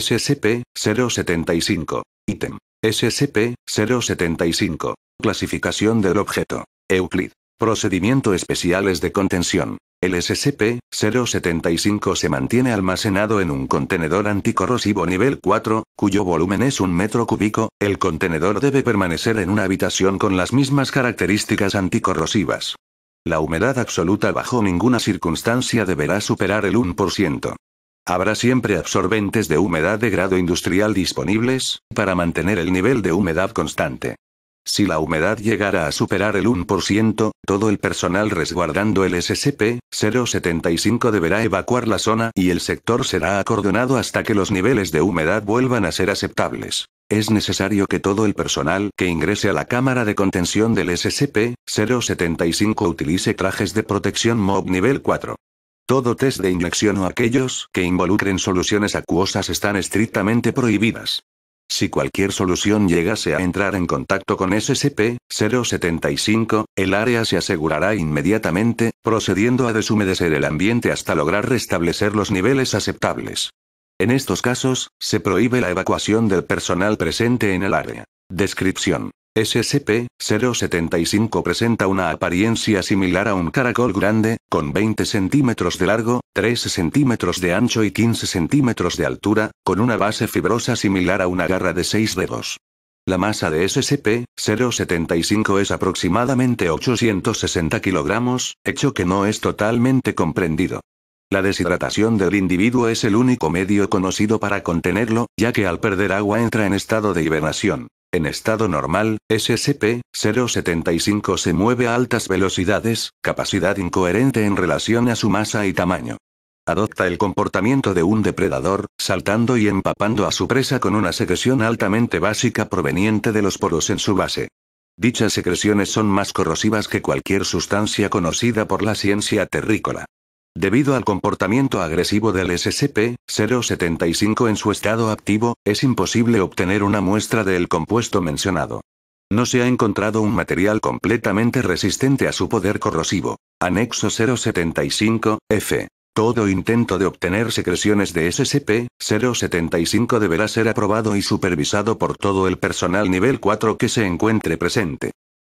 SCP-075. Ítem. SCP-075. Clasificación del objeto. Euclid. Procedimiento especiales de contención. El SCP-075 se mantiene almacenado en un contenedor anticorrosivo nivel 4, cuyo volumen es un metro cúbico. El contenedor debe permanecer en una habitación con las mismas características anticorrosivas. La humedad absoluta bajo ninguna circunstancia deberá superar el 1%. Habrá siempre absorbentes de humedad de grado industrial disponibles, para mantener el nivel de humedad constante. Si la humedad llegara a superar el 1%, todo el personal resguardando el SCP-075 deberá evacuar la zona y el sector será acordonado hasta que los niveles de humedad vuelvan a ser aceptables. Es necesario que todo el personal que ingrese a la cámara de contención del SCP-075 utilice trajes de protección MOB nivel 4. Todo test de inyección o aquellos que involucren soluciones acuosas están estrictamente prohibidas. Si cualquier solución llegase a entrar en contacto con SCP-075, el área se asegurará inmediatamente, procediendo a deshumedecer el ambiente hasta lograr restablecer los niveles aceptables. En estos casos, se prohíbe la evacuación del personal presente en el área. Descripción. SCP-075 presenta una apariencia similar a un caracol grande, con 20 centímetros de largo, 3 centímetros de ancho y 15 centímetros de altura, con una base fibrosa similar a una garra de 6 dedos. La masa de SCP-075 es aproximadamente 860 kilogramos, hecho que no es totalmente comprendido. La deshidratación del individuo es el único medio conocido para contenerlo, ya que al perder agua entra en estado de hibernación. En estado normal, SCP-075 se mueve a altas velocidades, capacidad incoherente en relación a su masa y tamaño. Adopta el comportamiento de un depredador, saltando y empapando a su presa con una secreción altamente básica proveniente de los poros en su base. Dichas secreciones son más corrosivas que cualquier sustancia conocida por la ciencia terrícola. Debido al comportamiento agresivo del SCP-075 en su estado activo, es imposible obtener una muestra del compuesto mencionado. No se ha encontrado un material completamente resistente a su poder corrosivo. Anexo 075, F. Todo intento de obtener secreciones de SCP-075 deberá ser aprobado y supervisado por todo el personal nivel 4 que se encuentre presente.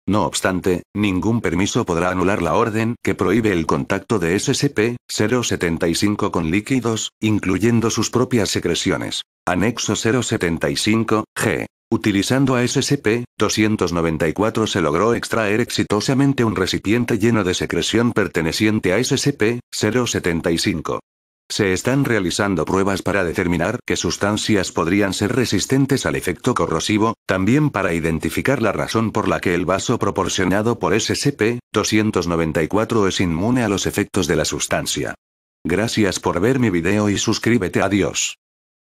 No obstante, ningún permiso podrá anular la orden que prohíbe el contacto de SCP-075 con líquidos, incluyendo sus propias secreciones. Anexo 075, G. Utilizando a SCP-294 se logró extraer exitosamente un recipiente lleno de secreción perteneciente a SCP-075. Se están realizando pruebas para determinar qué sustancias podrían ser resistentes al efecto corrosivo, también para identificar la razón por la que el vaso proporcionado por SCP-294 es inmune a los efectos de la sustancia. Gracias por ver mi video y suscríbete. Adiós.